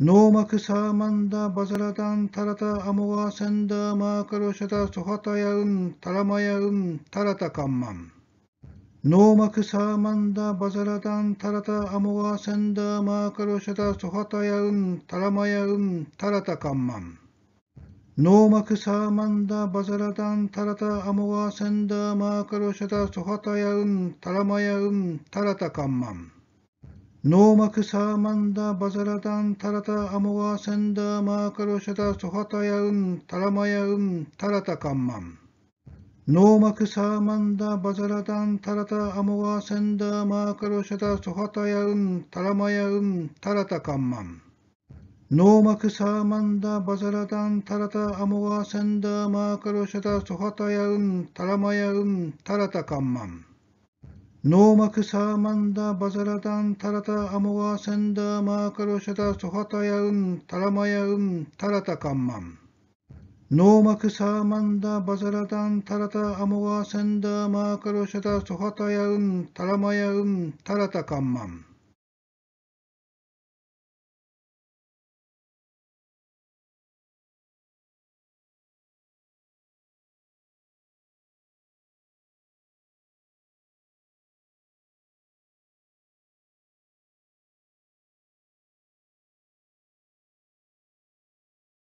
ノーマクサーマンダバザラダンタラタアモアセンダーマーカロシャタソハタヤルンタラマヤルンタラタカンマンノーマクサーマンダバザラダンタラタアモアセンダーマーカロシャタソハタヤルンタラマヤルンタラタカンマンノーマクサーマンダバザラダンタラタアモアセンダーマーカロシャタソハタヤルンタラマヤルンタラタカンマンノーマクサーマンダバザラダンタラタアモワセンダーマーカロシャダソハタヤウンタラマヤウンタラタカンマンノーマクサーマンダバザラダンタラタアモワセンダーマーカロシャダソハタヤウンタラマヤウンタラタカンマンノーマクサーマンダバザラダンタラタアモワセンダーマーカロシャダソハタヤウンタラマヤウンタラタカンマンノーマクサーマンダバザラダンタラタアモワセンダーマーカロシャダソファタヤウンタラマヤウンタラタカンマンノーマクサーマンダバザラダンタラタアモワセンダーマーカロシャダソファタヤウンタラマヤウンタラタカンマン